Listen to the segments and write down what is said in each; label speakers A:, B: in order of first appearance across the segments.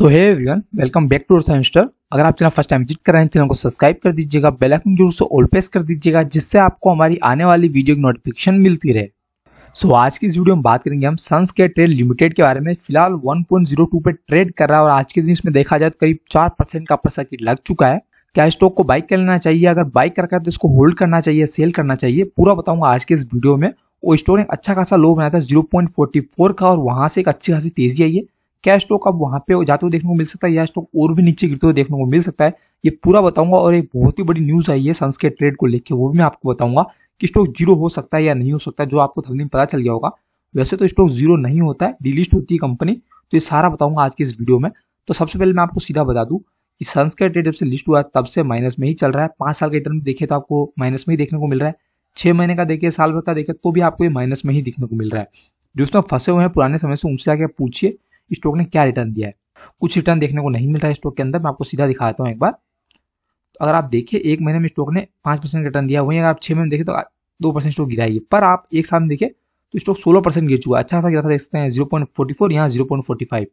A: so hi everyone welcome back to semester अगर आप channel first time visit कर रहे हैं चैनल को सब्सक्राइब कर दीजिएगा बेल आइकन जरूर से ऑल प्रेस कर दीजिएगा जिससे आपको हमारी आने वाली वीडियो की नोटिफिकेशन मिलती रहे सो so, आज की इस वीडियो में बात करेंगे हम सन्स के ट्रेड लिमिटेड के बारे में फिलहाल 1.02 पे ट्रेड कर रहा है और आज के दिन इसमें देखा जाए तो करीब चार परसेंट का पैसा किट लग चुका है क्या स्टॉक को बाइक कर लेना चाहिए अगर बाइक कर तो इसको होल्ड करना चाहिए सेल करना चाहिए पूरा बताऊंगा आज के इस वीडियो में और स्टॉक एक अच्छा खासा लो बनाया था जीरो का और वहां से एक अच्छी खासी तेजी आई है क्या स्टॉक आप वहां पे जाते हुए देखने को मिल सकता है या स्टॉक और भी नीचे गिरते हुए देखने को मिल सकता है ये पूरा बताऊंगा और एक बहुत ही बड़ी न्यूज आई है सन्स के ट्रेड को लेकर वो भी मैं आपको बताऊंगा कि स्टॉक जीरो हो सकता है या नहीं हो सकता जो आपको थमने में पता चल गया होगा वैसे तो स्टॉक जीरो नहीं होता है डिलीस्ट होती है कंपनी तो ये सारा बताऊंगा आज के इस वीडियो में तो सबसे पहले मैं आपको सीधा बता दूं कि सन्स के ट्रेड जब से लिस्ट हुआ तब से माइनस में ही चल रहा है पांच साल के रिटर्न देखे तो आपको माइनस में ही देखने को मिल रहा है छह महीने का देखिए साल भर का देखे तो भी आपको ये माइनस में ही देखने को मिल रहा है उसमें फंसे हुए हैं पुराने समय से उनसे जाके पूछिए स्टॉक ने क्या रिटर्न दिया है कुछ रिटर्न देखने को नहीं मिल रहा है स्टॉक के अंदर मैं आपको सीधा दिखाता हूँ एक बार तो अगर आप देखिए एक महीने में स्टॉक ने पाँच परसेंट रिटर्न दिया वहीं अगर आप छः महीने देखें तो दो परसेंट स्टॉक गिरा है पर आप एक साल में देखें तो स्टॉक सोलह परसेंट गिर चुका है अच्छा खासा गिरा था देख सकते हैं जीरो पॉइंट फोर्टी फोर यहाँ जीरो पॉइंट फोर्टी फाइव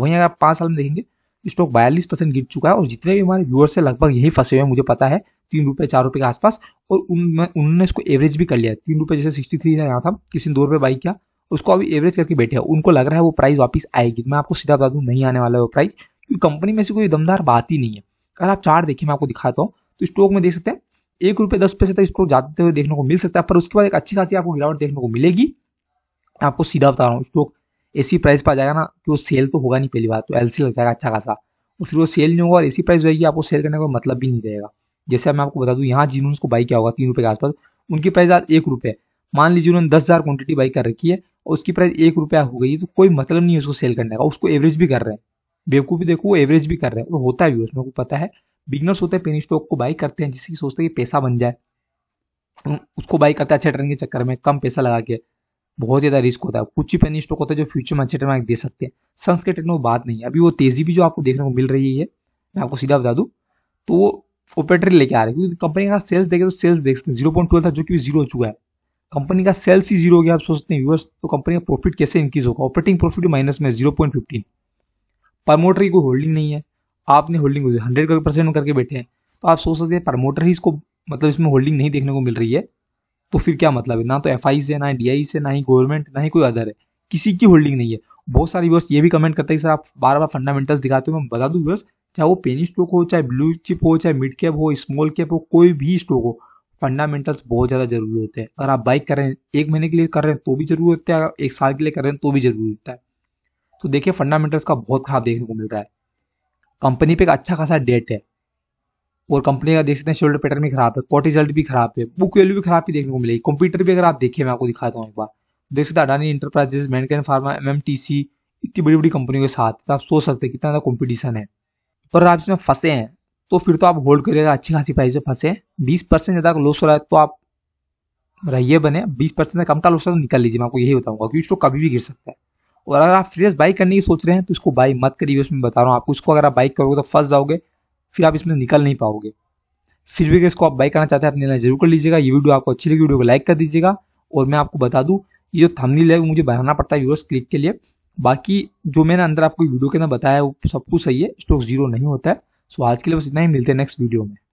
A: वहीं अगर आप पाँच साल में देखेंगे स्टॉक तो बयालीस परसेंट गिर चुका है और जितने भी हमारे व्यूअर्स से लगभग यही फंसे हुए हैं मुझे पता है तीन रुपये चार रुपये के आसपास और उनमें उन्होंने इसको एवरेज भी कर लिया तीन रुपये जैसे सिक्सटी थ्री यहाँ था किसी ने दो रुपये बाई किया उसको अभी एवरेज करके बैठे हैं उनको लग रहा है वो प्राइस वापस आएगी तो मैं आपको सीधा बता दूँ नहीं आने वाला है वो प्राइस क्योंकि कंपनी में से कोई दमदार बात ही नहीं है अगर आप चार्ट देखिए मैं आपको दिखाता हूँ तो स्टॉक में देख सकते हैं एक रुपये दस पैसे तक इसको जाते हुए देखने को मिल सकता है पर उसके बाद एक अच्छी खासी आपको गिरावट देखने को मिलेगी आपको सीधा बता रहा हूँ स्टॉक ऐसी प्राइस पर आ जाएगा ना कि वो सेल तो होगा नहीं पहली बार तो एल लग जाएगा अच्छा खासा और फिर वो सेल नहीं होगा और ऐसी प्राइस रहेगी आपको सेल करने का मतलब भी नहीं रहेगा जैसे मैं आपको बता दूँ यहाँ जिन्होंने उसको बाई किया होगा तीन रुपये के आसपास उनकी प्राइस आज एक रुपये मान लीजिए उन्होंने दस हज़ार क्वान्टिटी बाई कर रखी है उसकी प्राइस एक रुपया हो गई तो कोई मतलब नहीं है उसको सेल करने का उसको एवरेज भी कर रहे हैं बेवकूफ़ी देखो वो एवरेज भी कर रहे हैं वो होता भी उसमें को पता है बिगनर्स होते हैं पेनी स्टॉक को बाई करते हैं जिससे कि सोचते हैं कि पैसा बन जाए तो उसको बाई करते हैं अच्छे टर्न के चक्कर में कम पैसा लगा के बहुत ज़्यादा रिस्क होता है कुछ ही पेनी स्टॉक होता है जो फ्यूचर में अच्छे टर्न दे सकते हैं सन्स के टर्न में बात नहीं है अभी वो तेज़ी भी जो आपको देखने को मिल रही है मैं आपको सीधा बता दूँ तो वो ऑपरेटर लेके आ रहे हैं क्योंकि कंपनी का सेल्स देखे तो सेल्स देख सकते हैं जीरो पॉइंट ट्वेल्व था जो कि जीरो हो चुका है कंपनी का सेल्स ही जीरो हो गया आप सोचते हैं व्यूअर्स तो कंपनी का प्रॉफिट कैसे इंक्रीज होगा ऑपरेटिंग प्रॉफिट माइनस में जीरो पॉइंट फिफ्टीन प्रमोटर की कोई होल्डिंग नहीं है आपने होल्डिंग हंड्रेड परसेंट करके बैठे हैं तो आप सोच सकते हैं प्रमोटर ही इसको मतलब इसमें होल्डिंग नहीं देखने को मिल रही है तो फिर क्या मतलब है ना तो एफ से ना डी से ना ही गवर्नमेंट ना ही कोई अदर है किसी की होल्डिंग नहीं है बहुत सारे व्यूअर्स ये भी कमेंट करते हैं सर आप बार बार फंडामेंटल्स दिखाते हो मैं बता दूँ व्यूअर्स चाहे वो पेनी स्टॉक हो चाहे ब्लू चिप हो चाहे मिड कैप हो स्मॉल कैप हो कोई भी स्टॉक हो फंडामेंटल्स बहुत ज़्यादा जरूरी होते हैं अगर आप बाइक कर रहे हैं एक महीने के लिए कर रहे हैं तो भी जरूरी होता है एक साल के लिए कर रहे हैं तो भी जरूरी होता है तो देखिए फंडामेंटल्स का बहुत खराब देखने को मिल रहा है कंपनी पे एक अच्छा खासा डेट है और कंपनी का देख सकते हैं शोल्डर पैटर्न भी खराब है कॉट रिजल्ट भी खराब है बुक वैल्यू भी खराब ही देखने को मिलेगी कंप्यूटर भी अगर आप देखिए मैं आपको दिखाता हूँ एक बार देख सकते Adani Enterprises Mankind Pharma M M T C इतनी बड़ी बड़ी कंपनियों के साथ तो आप सोच सकते हैं कितना ज़्यादा कॉम्पिटिशन है पर आप इसमें फंसे हैं तो फिर तो आप होल्ड करिएगा अच्छी खासी प्राइस पे फंसे बीस परसेंट ज़्यादा लॉस हो रहा है तो आप रहिए बने बीस परसेंट से कम का लॉस हो तो निकाल लीजिए मैं आपको यही बताऊंगा क्योंकि स्टॉक कभी भी गिर सकता है और अगर आप फ्रेश बाइक करने की सोच रहे हैं तो इसको बाई मत करिए उसमें बता रहा हूँ आपको इसको अगर आप बाइक करोगे तो फंस जाओगे फिर आप इसमें निकल नहीं पाओगे फिर भी इसको आप बाइक करना चाहते हैं अपने जरूर कर लीजिएगा ये वीडियो आपको अच्छी लगी वीडियो को लाइक कर दीजिएगा और मैं आपको बता दूँ ये जो थमनी है मुझे बनाना पड़ता है व्यूअर्स क्लिक के लिए बाकी जो मैंने अंदर आपको वीडियो के अंदर बताया वो सब कुछ सही है स्टॉक जीरो नहीं होता है सो आज के लिए बस इतना ही मिलते हैं नेक्स्ट वीडियो में